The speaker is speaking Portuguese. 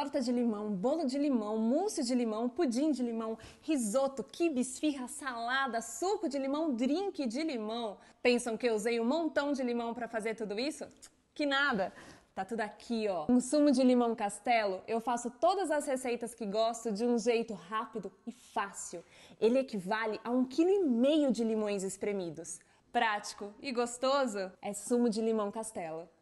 torta de limão, bolo de limão, mousse de limão, pudim de limão, risoto, quibe, esfirra, salada, suco de limão, drink de limão. Pensam que eu usei um montão de limão para fazer tudo isso? Que nada! Tá tudo aqui, ó. Sumo de limão castelo, eu faço todas as receitas que gosto de um jeito rápido e fácil. Ele equivale a um quilo e meio de limões espremidos. Prático e gostoso é sumo de limão castelo.